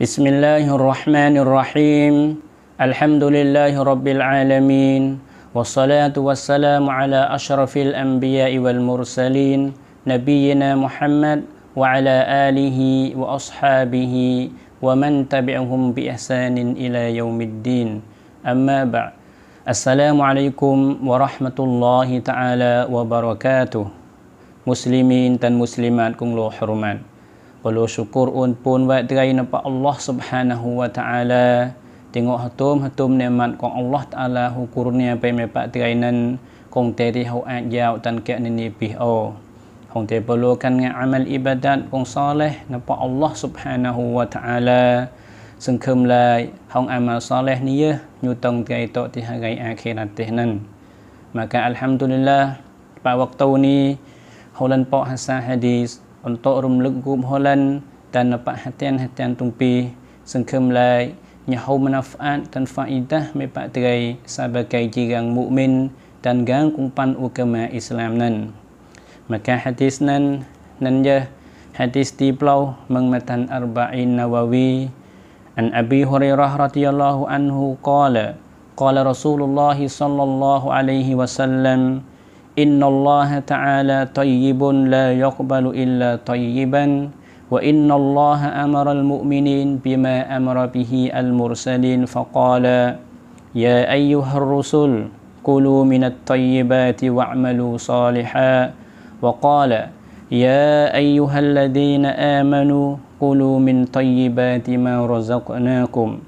بسم الله الرحمن الرحيم الحمد لله رب العالمين والصلاة والسلام على أشرف الأنبياء والمرسلين نبينا محمد وعلى آله وأصحابه ومن تبعهم بإحسان إلى يوم الدين أما بعد السلام عليكم ورحمة الله تعالى وبركاته مسلمين تن مسلمات كن لو حرمان Perlu syukur un pun buat terai nampak Allah subhanahu wa ta'ala. Tengok hatum, hatum nikmat kong Allah ta'ala hukur ni apa yang mepak terai nan kong teri hau ayat jauh tan kek ni ni pih o. Kong teri perlukan dengan amal ibadat kong salih nampak Allah subhanahu wa ta'ala. Sengkem lai hong amal salih ni ya nyutong terai tok tihagai akhirat teh nan. Maka Alhamdulillah pada waktu ni hulan pok hasa hadis untuk rum gub holan dan nampak hatian hatian tumpi sengkem lay, nyahau manfaat dan faidah mepak terai sebagai jirang mukmin dan gang kumpan ukama Islam nan. Maka hadis nan nan je hadis di pulau mengmatan arba'in nawawi an Abi Hurairah radhiyallahu anhu qala qala Rasulullah sallallahu alaihi wasallam إن الله تعالى طيب لا يقبل إلا طيبا وإن الله أمر المؤمنين بما أمر به المرسلين فقال يا أيها الرسل كلوا من الطيبات واعملوا صالحا وقال يا أيها الذين آمنوا كلوا من طيبات ما رزقناكم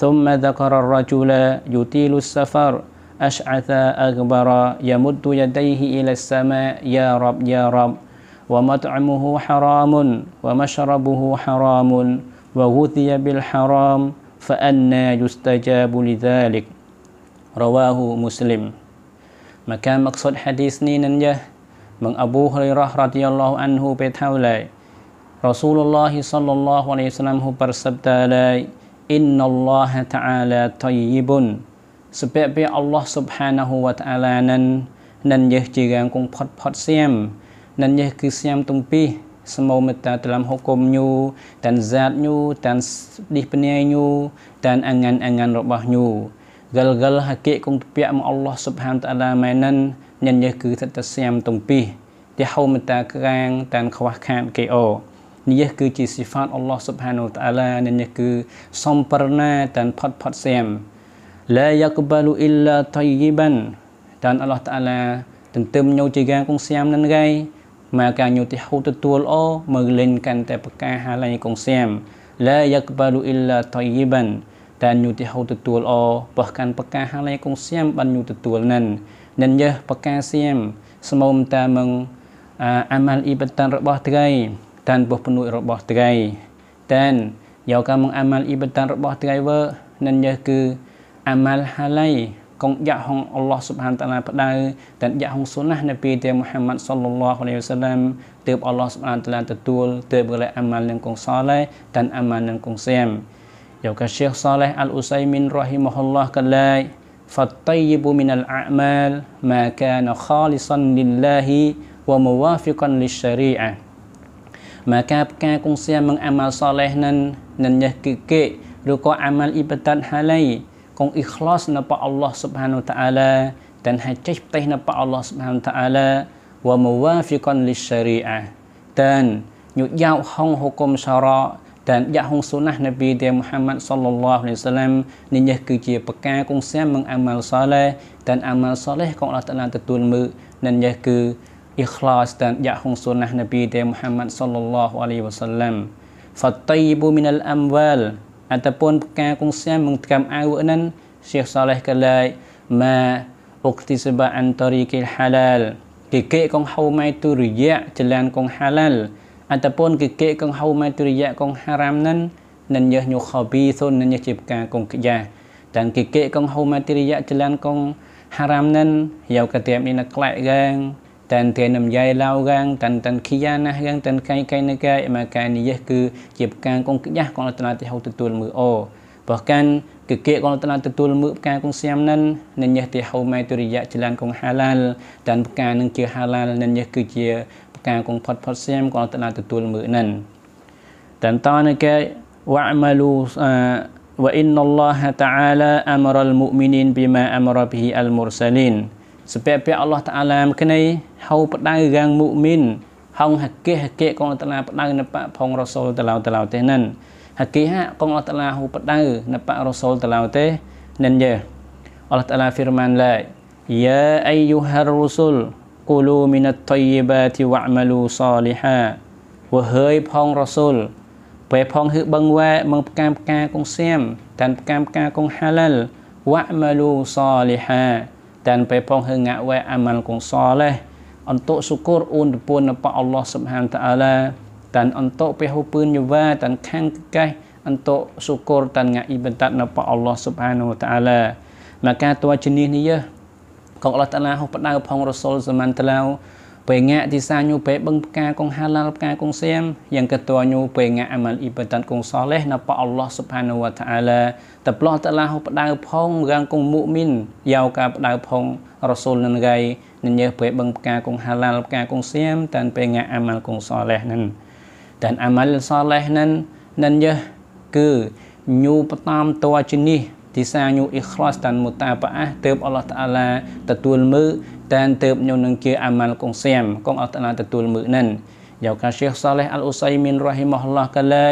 ثم ذكر الرجل يطيل السفر أشعث أكبر يمد يديه إلى السماء يا رب يا رب ومطعمه حرام ومشربه حرام وغذي بالحرام فأنا يستجاب لذلك رواه مسلم مكان مقصد حديث نينن يه من أبو هريرة رضي الله عنه بيتهولا رسول الله صلى الله عليه وسلم برسبتالا إن الله تعالى طيبٌ សម្ពាធពីអល់ឡោះស៊ុបហានាហ៊ូវតាអាឡានឹងនឹងយេជាកាងគងផុតផុតសៀមនឹងយេគឺសៀមទំពីសមមតាតឡំហុគុមញូតានសាតញូតានឌីពនីញូតានអងានអងានរបស់ញូកលកលហកិគងពាក់មកអល់ឡោះស៊ុបហានតាឡាមែននឹងនឹងយេគឺថតសៀមទំពីទីហូមតាក្រាងតានខ្វះខាតគេអូនេះគឺជាសិផាតអល់ឡោះស៊ុបហានូតាឡានេះគឺសំប្រណាតានផុតផុតសៀម la yakbalu illa tayyiban dan Allah Taala tentu menyo cigang kong siam nan gai maka nyo ti hu tutul o maglin kan te peka halai kong siam la yakbalu illa tayyiban dan nyo ti hu tutul o bahkan peka halai kong siam ban nyo tutul nan nan yeh peka siam semom ta meng amal ibatan របស់ថ្ងៃតានពុះពនុយរបស់ថ្ងៃតានយកការមងអាម៉ាល់អ៊ីបតានរបស់ថ្ងៃវើនឹងយើគឺ amal halai kong ya hong Allah Subhanahu taala padau dan ya hong sunnah Nabi dia Muhammad sallallahu alaihi wasallam tiap Allah Subhanahu taala tetul tiap oleh amal yang kong saleh dan amal yang kong siam ya ka Syekh Saleh Al usaymin rahimahullah kalai fattayyibu minal a'mal ma kana khalisan lillahi wa muwafiqan syariah. maka ka kong siam mengamal saleh nan nan nyah kike ruko amal ibadat halai កុំអ៊ីខ្លាសនៅព្រះអល់ឡោះស៊ុបហានូតាអាឡាតែនហាចេះផ្ទៃនៅព្រះអល់ឡោះស៊ុបហានូតាអាឡាវ៉ាមូវ៉ាហ្វីកុនលីសារីអាតែនញុយ៉ាវហងហុគុមសារ៉ាតែនយ៉ាហងស៊ូណាស់នប៊ីទេមូហាម៉ាត់សល្លឡោះអាឡៃសាឡាមនេះនេះគឺជាប្រការគង់សាមនឹងអាម៉ាល់សាឡេតែនអាម៉ាល់សាឡេកុំអល់តាឡាទទួលមើនឹងនេះគឺអ៊ីខ្លាសតែនយ៉ាហងស៊ូណាស់នប៊ីទេមូហាម៉ាត់សល្លឡោះអាឡៃវ៉ាសាឡាម فالطيب من الأموال ataupun perkara-perkara mengtikam awanan Syekh Saleh kelai ma uktisaba an tariqil halal kikik kong hau mai tu riyak jalan kong halal ataupun kikik kong hau mai tu riyak kong haram nan nan yah nyu khabithun nan yah je perkara kong kejah dan kikik kong hau mai tu riyak jalan kong haram nan yau ketiam ni nak kelai gang តានធានំយ៉ៃឡៅកាងតានតានខីយ៉ាណាកាងតានកៃកៃណកៃមកកានិយះគឺជាផ្កាងកងខ្យាស់កងលតនាទីហូទទួលមើអូបោះកានគឺគេកងលតនាទទួលមើផ្កាកងសៀមនិននិញះទីហូម៉ៃទុរិយៈចលានកងហាឡាលតានផ្កានឹងជាហាឡាលនិញះគឺជាផ្កាកងផុតផុតសៀមកងលតនាទទួលមើនិនតានតានកៃវ៉ាមលូវ៉ាអ៊ីនណល្លាហតាអាឡាអាមរលមុមីនីនប៊ីម៉ាអាមរប៊ីអលមុរសាលីនសុភពៈអល់ឡោះតាឡាមគ្នាហៅផ្ដៅរាងមុមីនហងហកេហកេកងអតឡាផ្ដៅនៅបៈផងរសូលតឡៅតឡៅទេនឹងហកេហកងអតឡាហូផ្ដៅនៅបៈរសូលតឡៅទេនឹងយើអល់ឡោះតាឡាហ្វីរម៉ានឡាយ៉ាអាយូហារូស៊ុលគូលូមីនតតយបាទីវ៉ាមលូសាលីហាវហើយផងរសូលពេលផងហឺបឹងវ៉ែមើផ្កាមផ្កាកងសៀមតានផ្កាមផ្កាកងហាឡាល់វ៉ាមលូសាលីហា dan pepong hengak we amal kong soleh untuk syukur un depun nampak Allah subhanahu ta'ala dan untuk pehupun nyewa dan kang kekai untuk syukur dan ngak ibadat nampak Allah subhanahu ta'ala maka lah tua jenis ni ya kalau Allah ta'ala hupat nampak Rasul zaman telau ពេលងាក់ទីសាញូពេលបឹងផ្កាកងហាឡាល់ផ្កាកងសៀមយ៉ាងកតញូពេលងាក់អាម៉ាល់អ៊ីបតាន់កងសោះលេះណាប៉អល់ឡោះស៊ុបហានូវតាអាឡាតប្លោះតាឡាហូបដៅផងរាងកងមុមីនយ៉ាវកាបដៅផងរ៉ូស៊ូលនឹងរៃនឹងញើពេលបឹងផ្កាកងហាឡាល់ផ្កាកងសៀមតានពេលងាក់អាម៉ាល់កងសោះលេះនឹងតានអាម៉ាល់សោះលេះនឹងនឹងញើគឺញូបតាមតវជនេះទីសាញូអ៊ីខ្លាសតានមូតាប៉ាទើបអល់ឡោះតាអាឡាទទួលមើតានទើបញុំនឹងជាអាម៉ាល់កងសៀមកងអល់តាអាឡាទទួលមើនឹងយកកាសេះសាលេះអល់អ៊ូសៃមីនរ៉ាហ៊ីម៉ាហ៊ុលឡោះកាលេ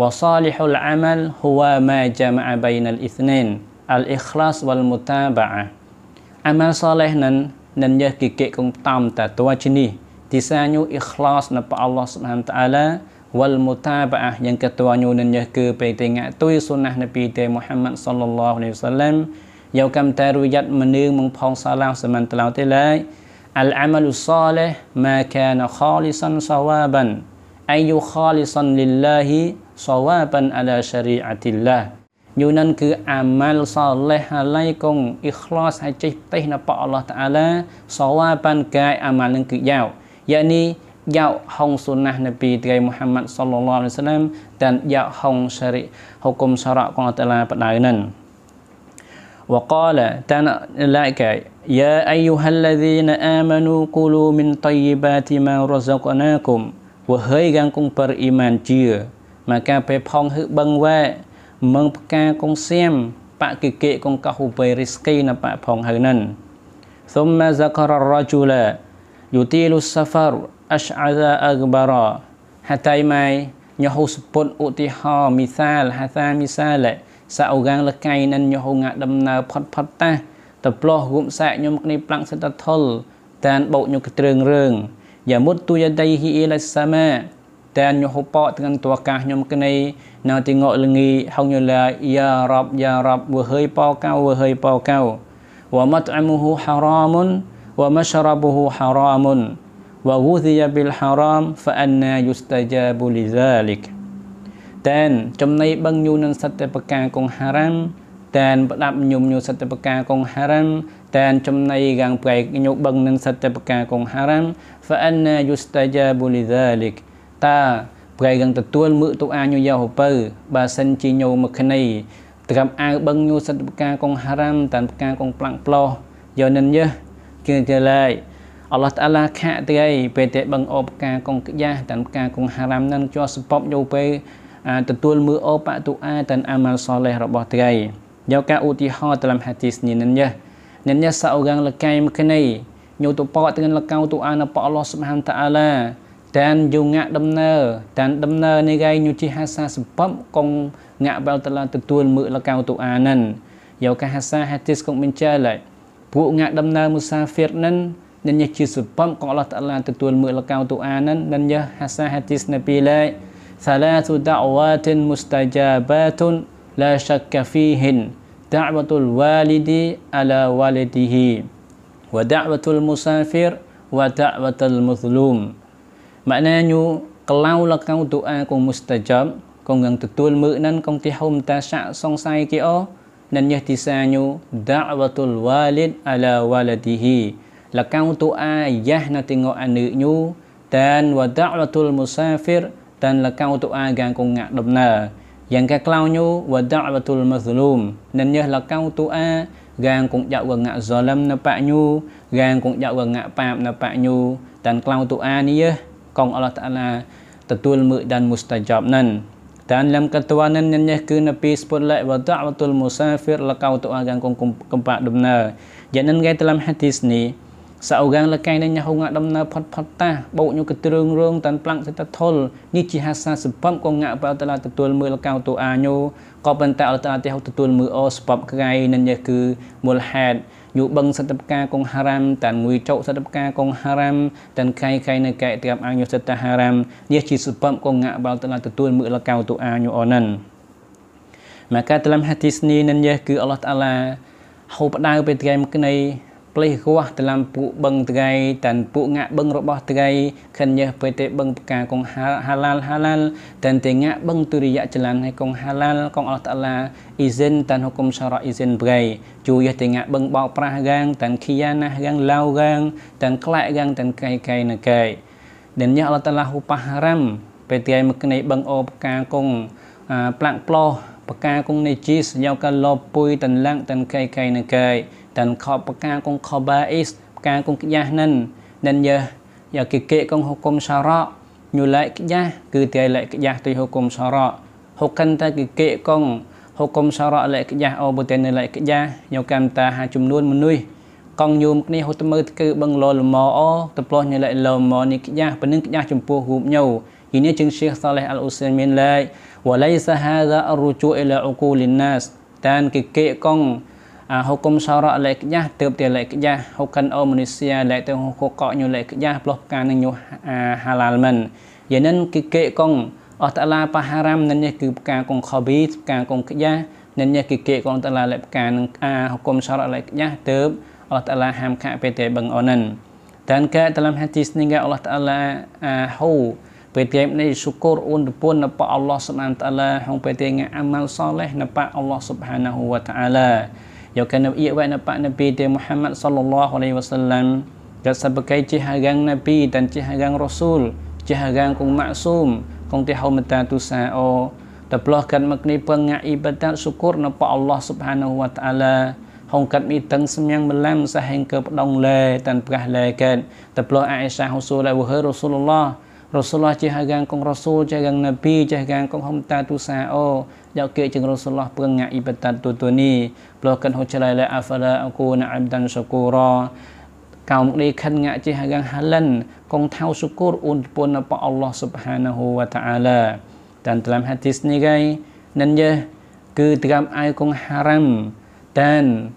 វ៉ាសាលីហ៊ុលអាម៉ាល់ហ៊ូវ៉ាម៉ាជាម៉ាបៃណលអ៊ីស្នីនអល់អ៊ីខ្លាសវ៉ាល់មូតាបាអាម៉ាល់សាលេះនឹងនឹងយកគិកកងតាមតាតវ៉ាជនេះទីសាញូអ៊ីខ្លាសណប៉ាអល់ឡោះស៊ុបហានតាអាឡា wal mutaba'ah yang ketuanya nennya ke penting ngak tui sunnah Nabi te Muhammad sallallahu alaihi wasallam yau kam taruyat menung mong phong salam seman telau te lai al amalu salih ma kana khalisan sawaban ayu khalisan lillahi sawaban ala syari'atillah យូរនឹងគឺអាម៉ាល់សលេះអាឡៃកងអ៊ីខ្លាសហើយចេះផ្ទៃនៅប៉អល់ឡោះតាអាឡាសវ៉ាបានកាយអាម៉ាល់នឹងគឺយ៉ាវយ៉ានី ya hong sunnah Nabi dari Muhammad sallallahu alaihi wasallam dan ya hong syari hukum syarak Allah Taala pedainan wa qala dan laika ya ayyuhalladzina amanu qulu min tayyibati ma razaqnakum wa hai gang kung beriman jia maka pe phong hư bâng wa meng pka kung siam pak kike kung kahubai rizki na pak phong hư nan thumma zakara rajula yutilu safar អស្អារអកបារហតៃម៉ៃញហូសពុនឧទាហរមីសាលហាសាមីសាលសាអូកាងលកៃនិនញហូងាដំណើផុតផុតតាតប្លោះគុំសាក់ញុំគ្នាប្លាំងសិតថុលតានបោកញុកត្រឹងរឿងយ៉ាមុតទូយដៃហ៊ីអេឡាសាម៉ាតានញហូប៉ទាំងតួកាសញុំគ្នានៅទីងក់លងីហងយឡាយ៉ារ៉បយ៉ារ៉បវើហើយប៉ោកៅវើហើយប៉ោកៅវ៉មតអាមូហ៊ូហារ៉ាមុនវ៉មឆ្រាប់ហ៊ូហារ៉ាមុន وغذي بالحرام فأنا يستجاب لذلك តែនចំណៃបឹងញូនឹងសត្វតបកាកងហារ៉ាំតែនផ្ដាប់ញុំញូសត្វតបកាកងហារ៉ាំតែនចំណៃកាងប្រែកញូបឹងនឹងសត្វតបកាកងហារ៉ាំ فأنا يستجاب لذلك តើប្រែកនឹងទទួលមើទុអាញូយ៉ាហូពៅបើសិនជាញូមកខណីត្រាប់អាវបឹងញូសត្វតបកាកងហារ៉ាំតែនបកាកងផ្លាំងផ្លោះយកនិនយះគឺជាឡៃអល់ឡោះតាឡាខៈទីអីពេលតែបឹងអូបការកងក្យាតាន់ការកងហារ៉ាមនឹងជាប់សពប់យូរពេលទទួលមើលអូបតុអាតាន់អាម៉ាល់សលេះរបស់ទីអីយកការឧទាហរណ៍តាមហាឌីសនេះនឹងញ៉នឹងញ៉សាអូកាំងលកៃមកណៃញូតពតទាំងលកៅតុអានប៉អល់ឡោះស៊ុបហានតាអាឡាតានយងងាក់ដំណើរតានដំណើរនេះគេញុជីហាសាសម្ពប់កងងាក់បែលតឡាទទួលមើលកៅតុអានិនយកកាហាសាហាទីសកងបញ្ជាឡៃពួកងាក់ដំណើរមូសាហ្វៀរនិននិញជាសុបំកងអល់ឡោះតាឡាទទួលមើលកៅទូអាននិញហាសាហាទីសណពីឡាសាឡាទុដាវ៉ាទិនមុស្តាជាបាតុនឡាឆកហ្វីហ៊ិនដាវ៉ាតុលវ៉ាលីឌីអាឡាវ៉ាលីឌីហ៊ីវ៉ាដាវ៉ាតុលមូសាហ្វីរវ៉ាដាវ៉ាតុលមុស្លូម maknanya kalau lekau doa kong mustajab កងនឹងទទួលមើលនឹងកងទីហុំតាស័កសង្ស័យគេអូនឹងញេះទីសាញូដាវ៉ាតុលវ៉ាលីដអាឡាវ៉ាឡាឌីហ៊ី lakau tu ayah na tengok anu nyu dan wa da'watul musafir dan lakau tu agang kong ngak dobna yang ka klau nyu wa da'watul mazlum nan nyah lakau tu a gang kong jak wa ngak zalam na pak nyu gang kong jak wa ngak pap na pak nyu dan klau tu a ni ya kong Allah taala tetul mu dan mustajab nan dan lam ketuanan nan nyah ke na pis pun lai wa da'watul musafir lakau tu agang kong kempak dobna jangan gay dalam hadis ni សោកាងលកែនៃញហងដំណើផតផតតាបោកញុកទ្រឿងរឿងតាន់ប្លាំងសិតថុលនេះជាហាសាសពំកងងាក់បើតឡាទទួលមើលកៅតូអាញូក៏ប៉ុន្តែអត់តាទេហទទួលមើលអូស្បបក្រៃនឹងនេះគឺមូលហេតុយូបឹងសតបការកងហារ៉ាំតានងួយចោសតបការកងហារ៉ាំតានខៃខៃនៅកែត្រាប់អញសតហារ៉ាំនេះជាសពំកងងាក់បើតឡាទទួលមើលកៅតូអាញូអូនណ maka dalam hadis ini nanti ke Allah Taala ហូបដៅពេលថ្ងៃនៃផ្លេសគោះតឡាំពួកបឹងថ្ងៃតានពួកងាក់បឹងរបស់ថ្ងៃខិនញើពេលទេបឹងផ្កាកងហាឡាលហាឡាលតានទេងាក់បឹងទុរិយៈចលានហើយកងហាឡាលកងអល់តាឡាអ៊ីសិនតានហុគុំសារ៉ាអ៊ីសិនប្រៃជួយយះទេងាក់បឹងបោកប្រាស់ហ្គាងតានខីយ៉ាណាស់ហ្គាងឡាវហ្គាងតានក្លែកហ្គាងតានកៃកៃណកៃដែលញើអល់តាឡាហ៊ូប៉ាហារ៉ាំពេលថ្ងៃមកគ្នាបឹងអូផ្កាកងផ្លាំងផ្លោះផ្កាកងនៃជីសយកកលលពុយតានឡាំងតានកៃកៃណកៃ dan kau pegang kong khabais pegang kong kejahnan dan ya ya kikik kong hukum syarak nyulai kejah ke tiai lai kejah tu hukum syarak hukan ta kikik kong hukum syarak lai kejah au bo tiai lai kejah nyo kam ta ha jumnuan manuih កងយូមគ្នាហត់មើលគឺបឹងលលមអតប្លោះញឡៃលមនេះខ្យាប៉ុណ្ណឹងខ្យាចំពោះរូបញោយីនេះជឹង Syekh Saleh Al Utsaimin មានឡៃវឡៃសាហារ៉ារូជូអ៊ីឡាអ៊ូកូលិនណាសតានគិកេកង hukum syarak laikiyah ទើបតែ laikiyah hukum Indonesia ឡែកទៅ hukuk ញុ laikiyah ផ្លោះការនឹងញុ halal មិនយ៉ាងនឹងគឺគេកងអត់តឡាបហារ៉ាំនឹងនេះគឺផ្កាកង khobi ផ្កាកង kiyah នឹងនេះគឺគេកងតឡាលេផ្កានឹងអាហុគុំសរអលកយ៉ាទើបអល់តាឡាហាមខៈពេលតែបឹងអូននតានកែតាមហាទីស្នឹងកែអល់តាឡាអាហូពេលតែនេះសុគរអូនតពុនណបអល់ឡោះសុបហានតាឡាហុងពេលតែងាអាម៉ាល់សលេះណបអល់ឡោះសុបហានហូវតាឡា yang kena iwat nampak Nabi dia Muhammad sallallahu alaihi wasallam dan sebagai cihagang Nabi dan cihagang Rasul cihagang kong maksum kong tihau minta tu sa'o oh, terpelahkan makni pengak ibadat syukur nampak Allah subhanahu wa ta'ala hong kat mi tang semyang melam sahing ke dong le tan prah le kan terpelah Aisyah Rasulullah Rasulullah cihagang kong Rasul cihagang Nabi cihagang kong homta tu sao dạo kia chừng Rasulullah peng ngạ ibadat tu tu ni lo kan ho chalai la afala aku na abdan syakura kau muk ni khan ngạ cihagang halan kong thau syukur un pun apa Allah subhanahu wa ta'ala dan dalam hadis ni gai nan je ke teram ai kong haram dan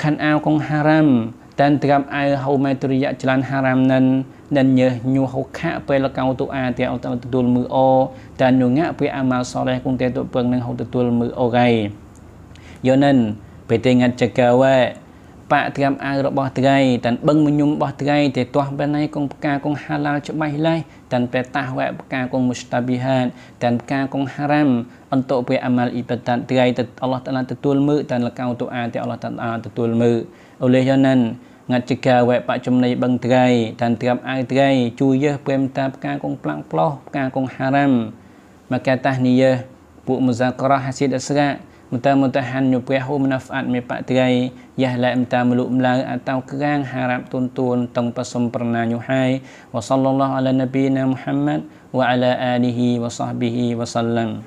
khan ao kong haram ten tram ai hau mai turiya jalan haram nan nan nye nyu hau kha pe la kau tu a te au tutul mu o dan nyu nga pe amal soleh kung te tu peng nang hau tutul mu o gai yo nan pe te ngat chakawa បាក់ត្រាំអាវរបស់ត្រីតាន់បឹងមញុំរបស់ត្រីទេទាស់បែណៃកងផ្កាកងហាឡាច្បាស់លេះតាន់ពេតាស់វែផ្កាកងមុស្តាប៊ីហានតាន់ផ្កាកងហារ៉ាំអន្តពេអាម៉ាល់អ៊ីបតានត្រីទៅអល់ឡោះតាឡាទទួលមើតាន់លកៅតូអាទេអល់ឡោះតាឡាទទួលមើអូលេយ៉ានណានងាត់ចកាវបច្ចចំណៃបឹងត្រៃឋានត្រាប់អៅត្រៃជួយយើព្រមតាផ្កាកងផ្លាំងផ្លោះផ្កាកងហារ៉ាំមកកតានីយើពួកមូសាករ៉ាហាស៊ីដអស្រាមតាមតាហានយុព្រះហូមណាហ្វអាត់មេបត្រៃយ៉ាឡែមតាមលុមឡៅអតោក្រាងហារ៉ាប់ទុនទួនតងប្រសុំប្រណាញុហើយវ៉សលឡឡោះអាឡានប៊ីណាមូហាម៉ាត់វ៉ាអាឡាអាលីហ៊ីវ៉សាហ្ប៊ីហ៊ីវ៉សាឡាំ